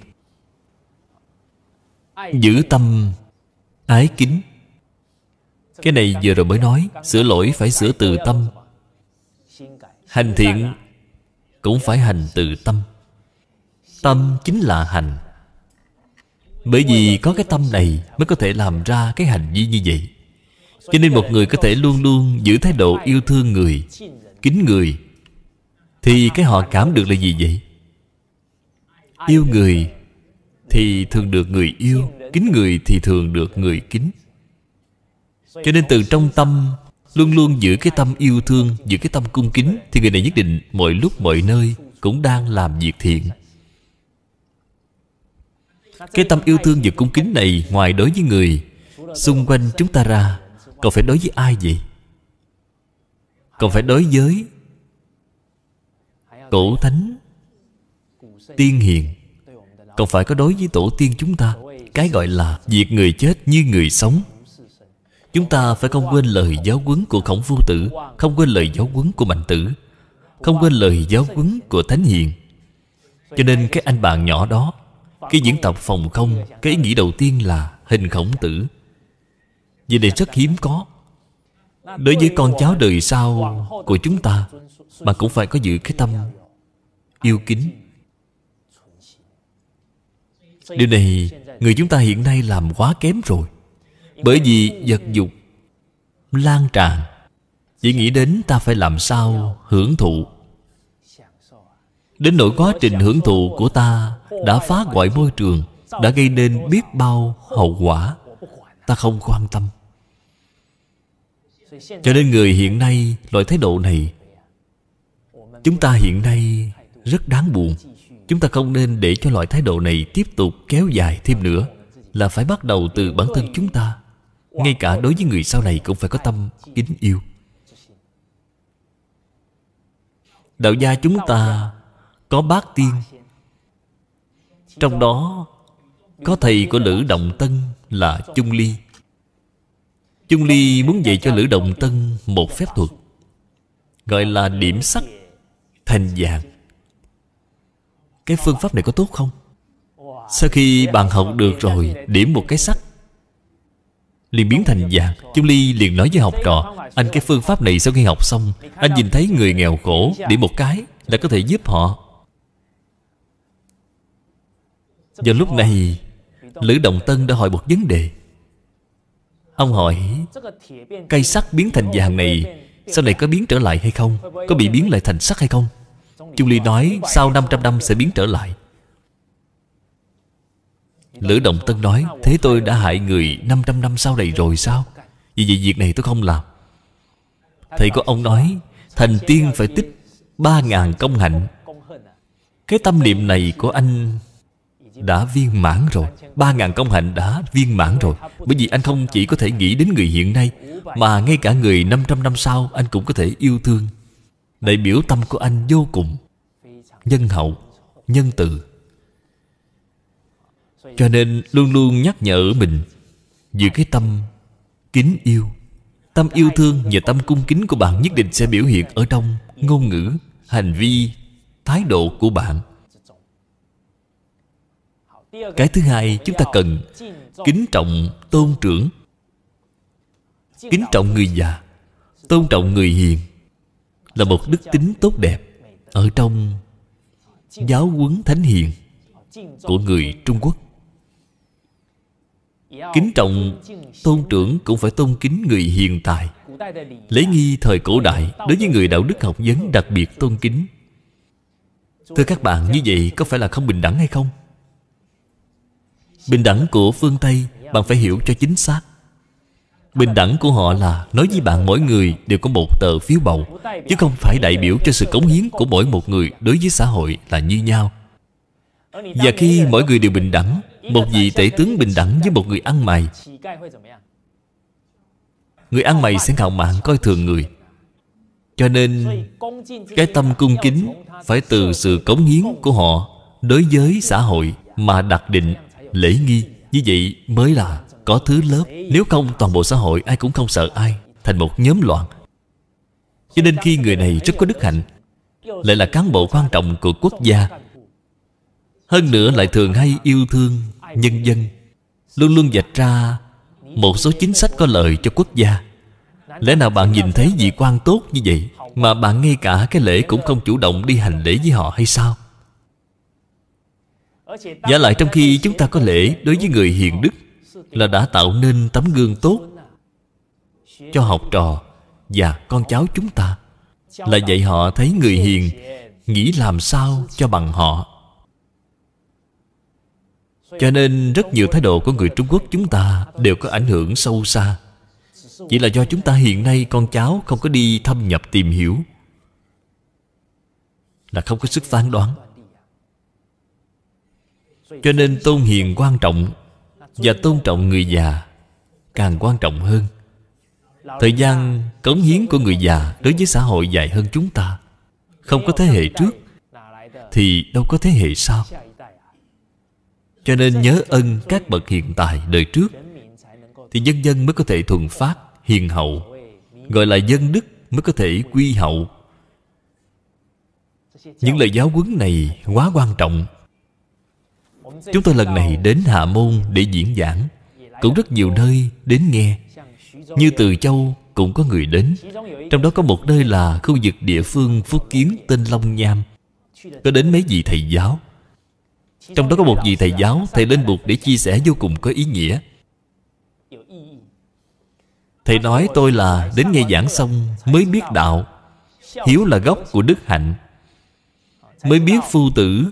Giữ tâm ái kính. Cái này vừa rồi mới nói, sửa lỗi phải sửa từ tâm. Hành thiện cũng phải hành từ tâm. Tâm chính là hành. Bởi vì có cái tâm này Mới có thể làm ra cái hành vi như vậy Cho nên một người có thể luôn luôn Giữ thái độ yêu thương người Kính người Thì cái họ cảm được là gì vậy Yêu người Thì thường được người yêu Kính người thì thường được người kính Cho nên từ trong tâm Luôn luôn giữ cái tâm yêu thương Giữ cái tâm cung kính Thì người này nhất định mọi lúc mọi nơi Cũng đang làm việc thiện cái tâm yêu thương và cung kính này Ngoài đối với người Xung quanh chúng ta ra Còn phải đối với ai vậy? Còn phải đối với Cổ Thánh Tiên Hiền Còn phải có đối với Tổ tiên chúng ta Cái gọi là Việc người chết như người sống Chúng ta phải không quên lời giáo huấn của Khổng Phu Tử Không quên lời giáo huấn của Mạnh Tử Không quên lời giáo huấn của Thánh Hiền Cho nên cái anh bạn nhỏ đó cái diễn tập phòng không Cái ý nghĩ đầu tiên là hình khổng tử Vì này rất hiếm có Đối với con cháu đời sau của chúng ta Mà cũng phải có giữ cái tâm Yêu kính Điều này Người chúng ta hiện nay làm quá kém rồi Bởi vì vật dục Lan tràn Chỉ nghĩ đến ta phải làm sao Hưởng thụ Đến nỗi quá trình hưởng thụ của ta Đã phá hoại môi trường Đã gây nên biết bao hậu quả Ta không quan tâm Cho nên người hiện nay Loại thái độ này Chúng ta hiện nay rất đáng buồn Chúng ta không nên để cho loại thái độ này Tiếp tục kéo dài thêm nữa Là phải bắt đầu từ bản thân chúng ta Ngay cả đối với người sau này Cũng phải có tâm kính yêu Đạo gia chúng ta có bát tiên trong đó có thầy của lữ động tân là chung ly chung ly muốn dạy cho lữ động tân một phép thuật gọi là điểm sắc thành vàng cái phương pháp này có tốt không sau khi bạn học được rồi điểm một cái sắc liền biến thành vàng chung ly liền nói với học trò anh cái phương pháp này sau khi học xong anh nhìn thấy người nghèo khổ điểm một cái là có thể giúp họ Và lúc này Lữ Động Tân đã hỏi một vấn đề Ông hỏi Cây sắt biến thành vàng này Sau này có biến trở lại hay không Có bị biến lại thành sắt hay không chung Ly nói sau 500 năm sẽ biến trở lại Lữ Động Tân nói Thế tôi đã hại người 500 năm sau này rồi sao Vì vậy việc này tôi không làm Thầy của ông nói Thành tiên phải tích 3.000 công hạnh Cái tâm niệm này của anh đã viên mãn rồi Ba ngàn công hạnh đã viên mãn rồi Bởi vì anh không chỉ có thể nghĩ đến người hiện nay Mà ngay cả người 500 năm sau Anh cũng có thể yêu thương Đại biểu tâm của anh vô cùng Nhân hậu, nhân từ Cho nên luôn luôn nhắc nhở mình Giữ cái tâm kính yêu Tâm yêu thương và tâm cung kính của bạn Nhất định sẽ biểu hiện ở trong Ngôn ngữ, hành vi, thái độ của bạn cái thứ hai chúng ta cần kính trọng tôn trưởng kính trọng người già tôn trọng người hiền là một đức tính tốt đẹp ở trong giáo huấn thánh hiền của người trung quốc kính trọng tôn trưởng cũng phải tôn kính người hiền tài lấy nghi thời cổ đại đối với người đạo đức học vấn đặc biệt tôn kính thưa các bạn như vậy có phải là không bình đẳng hay không Bình đẳng của phương Tây Bạn phải hiểu cho chính xác Bình đẳng của họ là Nói với bạn mỗi người đều có một tờ phiếu bầu Chứ không phải đại biểu cho sự cống hiến Của mỗi một người đối với xã hội là như nhau Và khi mỗi người đều bình đẳng Một vị tể tướng bình đẳng với một người ăn mày Người ăn mày sẽ ngạo mạn coi thường người Cho nên Cái tâm cung kính Phải từ sự cống hiến của họ Đối với xã hội mà đặt định lễ nghi Như vậy mới là có thứ lớp Nếu không toàn bộ xã hội ai cũng không sợ ai Thành một nhóm loạn Cho nên khi người này rất có đức hạnh Lại là cán bộ quan trọng của quốc gia Hơn nữa lại thường hay yêu thương nhân dân Luôn luôn dạch ra một số chính sách có lợi cho quốc gia Lẽ nào bạn nhìn thấy vị quan tốt như vậy Mà bạn ngay cả cái lễ cũng không chủ động đi hành lễ với họ hay sao Giả lại trong khi chúng ta có lễ đối với người hiền đức Là đã tạo nên tấm gương tốt Cho học trò và con cháu chúng ta Là dạy họ thấy người hiền Nghĩ làm sao cho bằng họ Cho nên rất nhiều thái độ của người Trung Quốc chúng ta Đều có ảnh hưởng sâu xa Chỉ là do chúng ta hiện nay con cháu không có đi thâm nhập tìm hiểu Là không có sức phán đoán cho nên tôn hiền quan trọng và tôn trọng người già càng quan trọng hơn thời gian cống hiến của người già đối với xã hội dài hơn chúng ta không có thế hệ trước thì đâu có thế hệ sau cho nên nhớ ân các bậc hiện tại đời trước thì dân dân mới có thể thuần phát hiền hậu gọi là dân đức mới có thể quy hậu những lời giáo huấn này quá quan trọng Chúng tôi lần này đến Hà Môn để diễn giảng Cũng rất nhiều nơi đến nghe Như Từ Châu cũng có người đến Trong đó có một nơi là khu vực địa phương Phúc Kiến tên Long Nham Có đến mấy vị thầy giáo Trong đó có một vị thầy giáo Thầy lên bục để chia sẻ vô cùng có ý nghĩa Thầy nói tôi là đến nghe giảng xong mới biết đạo Hiếu là gốc của đức hạnh Mới biết phu tử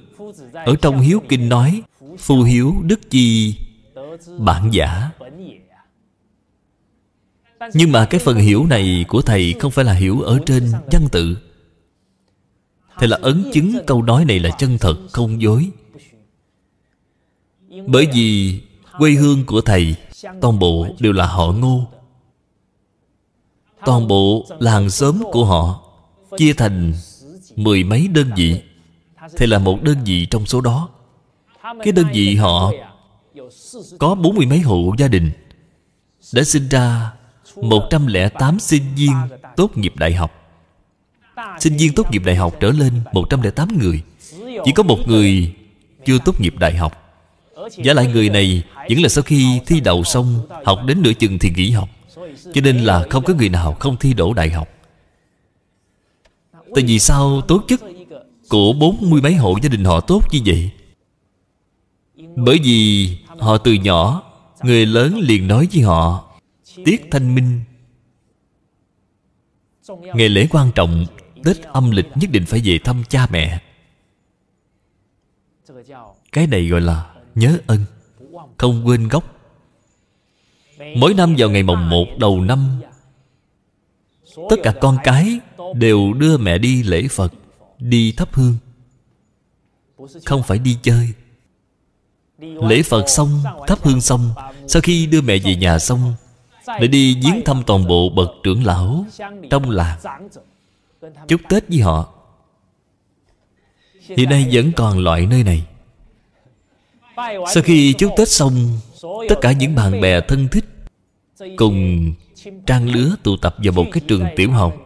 Ở trong hiếu kinh nói phu hiếu đức chi bản giả nhưng mà cái phần hiểu này của thầy không phải là hiểu ở trên văn tự Thầy là ấn chứng câu nói này là chân thật, không dối Bởi vì quê hương của thầy Toàn bộ đều là họ ngô Toàn bộ làng hàng xóm của họ Chia thành mười mấy đơn vị Thầy là một đơn vị trong số đó cái đơn vị họ Có bốn mươi mấy hộ gia đình Đã sinh ra 108 sinh viên tốt nghiệp đại học Sinh viên tốt nghiệp đại học trở lên 108 người Chỉ có một người chưa tốt nghiệp đại học Giả lại người này Vẫn là sau khi thi đậu xong Học đến nửa chừng thì nghỉ học Cho nên là không có người nào không thi đổ đại học Tại vì sao tố chất Của bốn mươi mấy hộ gia đình họ tốt như vậy bởi vì họ từ nhỏ Người lớn liền nói với họ Tiết thanh minh Ngày lễ quan trọng Tết âm lịch nhất định phải về thăm cha mẹ Cái này gọi là nhớ ân Không quên gốc Mỗi năm vào ngày mồng 1 đầu năm Tất cả con cái đều đưa mẹ đi lễ Phật Đi thắp hương Không phải đi chơi Lễ Phật xong Thắp hương xong Sau khi đưa mẹ về nhà xong Lại đi viếng thăm toàn bộ bậc trưởng lão Trong làng Chúc Tết với họ Hiện nay vẫn còn loại nơi này Sau khi chúc Tết xong Tất cả những bạn bè thân thích Cùng trang lứa tụ tập vào một cái trường tiểu học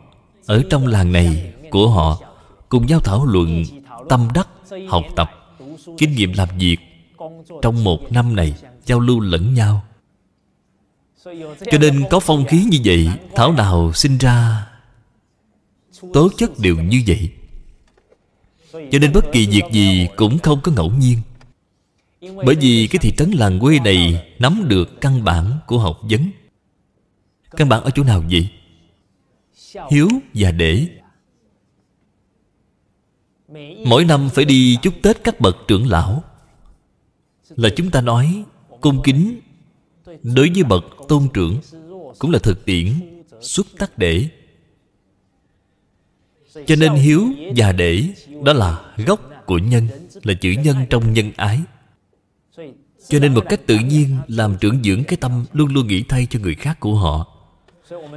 Ở trong làng này của họ Cùng nhau thảo luận tâm đắc, học tập Kinh nghiệm làm việc trong một năm này giao lưu lẫn nhau cho nên có phong khí như vậy thảo nào sinh ra tố chất đều như vậy cho nên bất kỳ việc gì cũng không có ngẫu nhiên bởi vì cái thị trấn làng quê này nắm được căn bản của học vấn căn bản ở chỗ nào vậy hiếu và để mỗi năm phải đi chúc tết các bậc trưởng lão là chúng ta nói cung kính đối với bậc tôn trưởng cũng là thực tiễn xuất tắc để cho nên hiếu và để đó là gốc của nhân là chữ nhân trong nhân ái cho nên một cách tự nhiên làm trưởng dưỡng cái tâm luôn luôn nghĩ thay cho người khác của họ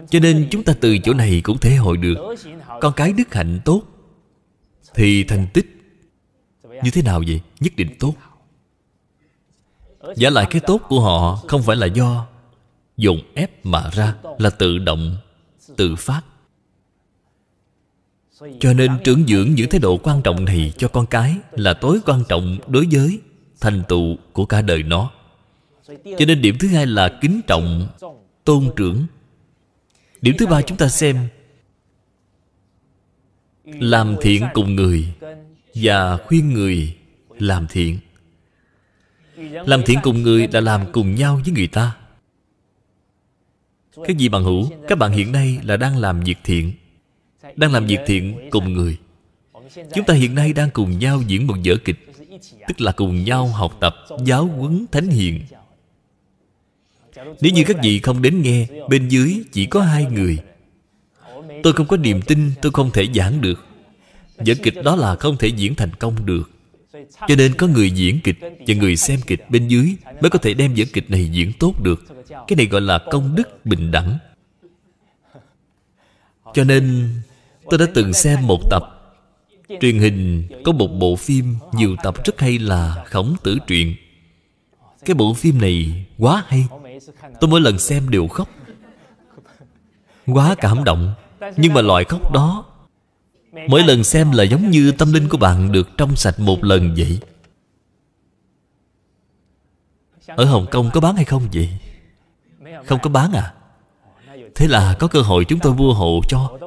cho nên chúng ta từ chỗ này cũng thể hội được con cái đức hạnh tốt thì thành tích như thế nào vậy nhất định tốt Giả lại cái tốt của họ không phải là do Dùng ép mà ra là tự động, tự phát Cho nên trưởng dưỡng những thái độ quan trọng này cho con cái Là tối quan trọng đối với thành tựu của cả đời nó Cho nên điểm thứ hai là kính trọng, tôn trưởng Điểm thứ ba chúng ta xem Làm thiện cùng người Và khuyên người làm thiện làm thiện cùng người là làm cùng nhau với người ta Các vị bằng hữu Các bạn hiện nay là đang làm việc thiện Đang làm việc thiện cùng người Chúng ta hiện nay đang cùng nhau diễn một vở kịch Tức là cùng nhau học tập Giáo huấn thánh hiện Nếu như các vị không đến nghe Bên dưới chỉ có hai người Tôi không có niềm tin Tôi không thể giảng được Vở kịch đó là không thể diễn thành công được cho nên có người diễn kịch và người xem kịch bên dưới mới có thể đem vở kịch này diễn tốt được cái này gọi là công đức bình đẳng cho nên tôi đã từng xem một tập truyền hình có một bộ phim nhiều tập rất hay là khổng tử truyện cái bộ phim này quá hay tôi mỗi lần xem đều khóc quá cảm động nhưng mà loại khóc đó Mỗi lần xem là giống như tâm linh của bạn được trong sạch một lần vậy Ở Hồng Kông có bán hay không vậy? Không có bán à? Thế là có cơ hội chúng tôi mua hộ cho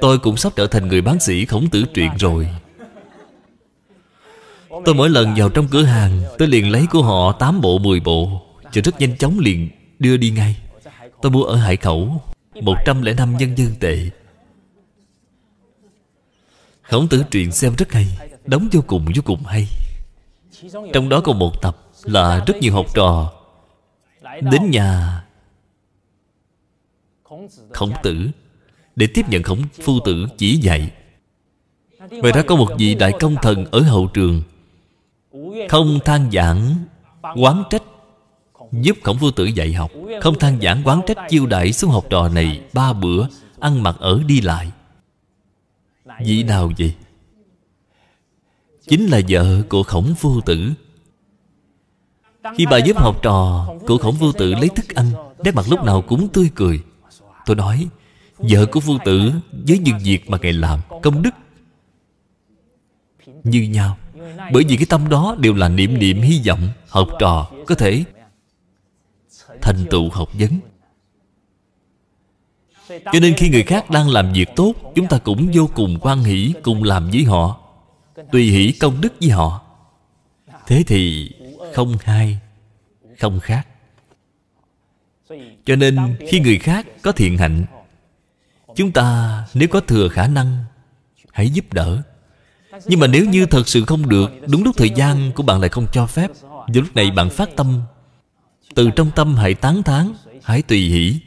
Tôi cũng sắp trở thành người bán sĩ khổng tử truyện rồi Tôi mỗi lần vào trong cửa hàng Tôi liền lấy của họ 8 bộ 10 bộ Và rất nhanh chóng liền đưa đi ngay Tôi mua ở Hải Khẩu 105 nhân dân tệ Khổng tử truyện xem rất hay Đóng vô cùng vô cùng hay Trong đó có một tập Là rất nhiều học trò Đến nhà Khổng tử Để tiếp nhận khổng phu tử chỉ dạy Ngoài ra có một vị đại công thần Ở hậu trường Không than giảng Quán trách Giúp khổng phu tử dạy học Không than giảng quán trách chiêu đại xuống học trò này Ba bữa Ăn mặc ở đi lại Vị nào vậy? Chính là vợ của khổng phu tử Khi bà giúp học trò Của khổng phu tử lấy thức ăn Nét mặt lúc nào cũng tươi cười Tôi nói Vợ của phu tử với những việc mà ngài làm Công đức Như nhau Bởi vì cái tâm đó đều là niệm niệm hy vọng Học trò có thể Thành tựu học vấn cho nên khi người khác đang làm việc tốt Chúng ta cũng vô cùng quan hỷ Cùng làm với họ Tùy hỷ công đức với họ Thế thì không hai Không khác Cho nên khi người khác có thiện hạnh Chúng ta nếu có thừa khả năng Hãy giúp đỡ Nhưng mà nếu như thật sự không được Đúng lúc thời gian của bạn lại không cho phép giờ lúc này bạn phát tâm Từ trong tâm hãy tán thán Hãy tùy hỷ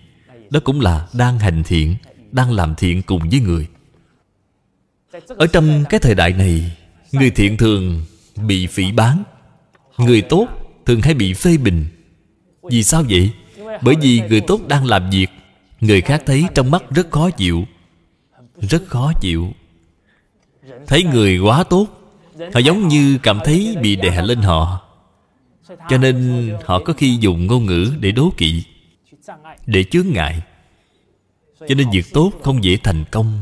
đó cũng là đang hành thiện Đang làm thiện cùng với người Ở trong cái thời đại này Người thiện thường bị phỉ bán Người tốt thường hay bị phê bình Vì sao vậy? Bởi vì người tốt đang làm việc Người khác thấy trong mắt rất khó chịu Rất khó chịu Thấy người quá tốt Họ giống như cảm thấy bị đè lên họ Cho nên họ có khi dùng ngôn ngữ để đố kỵ để chướng ngại cho nên việc tốt không dễ thành công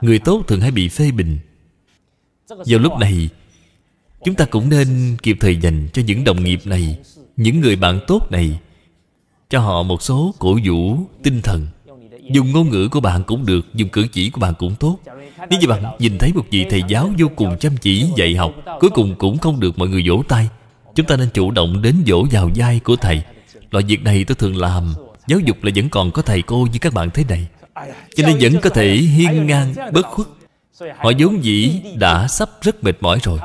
người tốt thường hay bị phê bình vào lúc này chúng ta cũng nên kịp thời dành cho những đồng nghiệp này những người bạn tốt này cho họ một số cổ vũ tinh thần dùng ngôn ngữ của bạn cũng được dùng cử chỉ của bạn cũng tốt nếu như bạn nhìn thấy một vị thầy giáo vô cùng chăm chỉ dạy học cuối cùng cũng không được mọi người vỗ tay chúng ta nên chủ động đến vỗ vào vai của thầy loại việc này tôi thường làm Giáo dục là vẫn còn có thầy cô như các bạn thế này Cho nên vẫn có thể hiên ngang, bất khuất Họ vốn dĩ đã sắp rất mệt mỏi rồi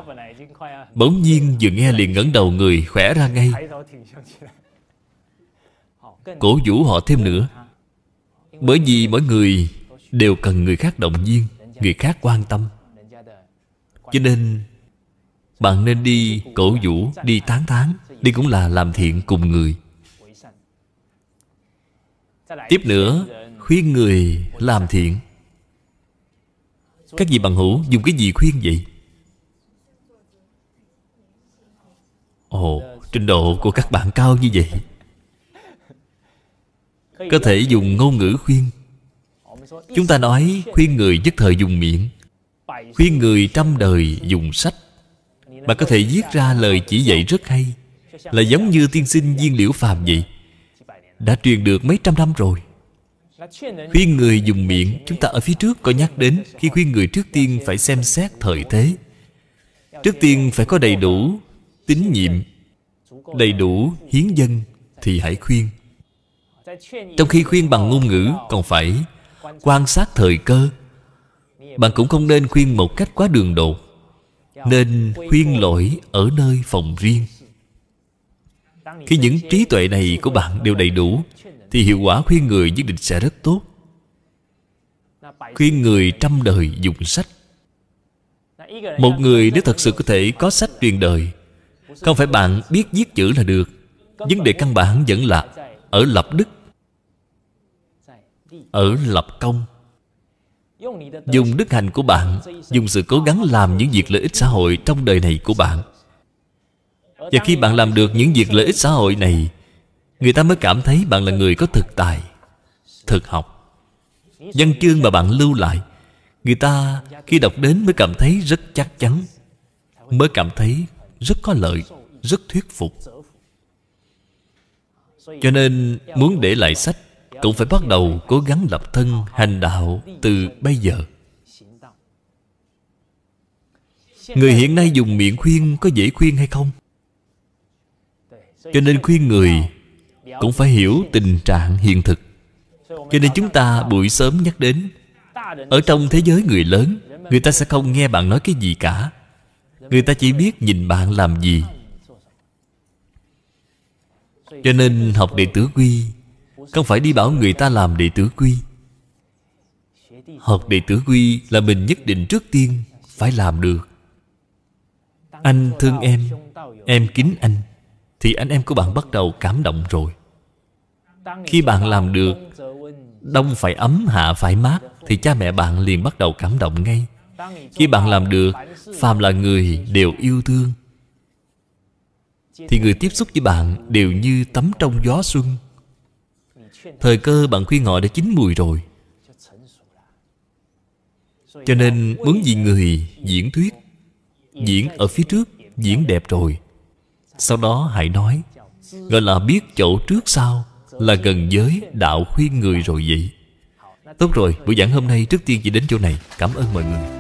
Bỗng nhiên vừa nghe liền ngẩng đầu người khỏe ra ngay Cổ vũ họ thêm nữa Bởi vì mỗi người đều cần người khác động viên Người khác quan tâm Cho nên Bạn nên đi cổ vũ, đi tán tán Đi cũng là làm thiện cùng người Tiếp nữa Khuyên người làm thiện Các vị bằng hữu dùng cái gì khuyên vậy? Ồ, trình độ của các bạn cao như vậy Có thể dùng ngôn ngữ khuyên Chúng ta nói khuyên người nhất thời dùng miệng Khuyên người trăm đời dùng sách Bạn có thể viết ra lời chỉ dạy rất hay Là giống như tiên sinh viên liễu phàm vậy đã truyền được mấy trăm năm rồi Khuyên người dùng miệng Chúng ta ở phía trước có nhắc đến Khi khuyên người trước tiên phải xem xét thời thế Trước tiên phải có đầy đủ Tín nhiệm Đầy đủ hiến dân Thì hãy khuyên Trong khi khuyên bằng ngôn ngữ Còn phải quan sát thời cơ Bạn cũng không nên khuyên một cách quá đường đột Nên khuyên lỗi ở nơi phòng riêng khi những trí tuệ này của bạn đều đầy đủ Thì hiệu quả khuyên người nhất định sẽ rất tốt Khuyên người trăm đời dùng sách Một người nếu thật sự có thể có sách truyền đời Không phải bạn biết viết chữ là được Vấn đề căn bản vẫn là Ở lập đức Ở lập công Dùng đức hành của bạn Dùng sự cố gắng làm những việc lợi ích xã hội Trong đời này của bạn và khi bạn làm được những việc lợi ích xã hội này Người ta mới cảm thấy bạn là người có thực tài Thực học Văn chương mà bạn lưu lại Người ta khi đọc đến mới cảm thấy rất chắc chắn Mới cảm thấy rất có lợi Rất thuyết phục Cho nên muốn để lại sách Cũng phải bắt đầu cố gắng lập thân Hành đạo từ bây giờ Người hiện nay dùng miệng khuyên Có dễ khuyên hay không? cho nên khuyên người cũng phải hiểu tình trạng hiện thực cho nên chúng ta buổi sớm nhắc đến ở trong thế giới người lớn người ta sẽ không nghe bạn nói cái gì cả người ta chỉ biết nhìn bạn làm gì cho nên học đệ tử quy không phải đi bảo người ta làm đệ tử quy học đệ tử quy là mình nhất định trước tiên phải làm được anh thương em em kính anh thì anh em của bạn bắt đầu cảm động rồi khi bạn làm được đông phải ấm hạ phải mát thì cha mẹ bạn liền bắt đầu cảm động ngay khi bạn làm được phàm là người đều yêu thương thì người tiếp xúc với bạn đều như tắm trong gió xuân thời cơ bạn khuyên họ đã chín mùi rồi cho nên muốn gì người diễn thuyết diễn ở phía trước diễn đẹp rồi sau đó hãy nói Gọi là biết chỗ trước sau Là gần giới đạo khuyên người rồi vậy Tốt rồi, buổi giảng hôm nay trước tiên chỉ đến chỗ này Cảm ơn mọi người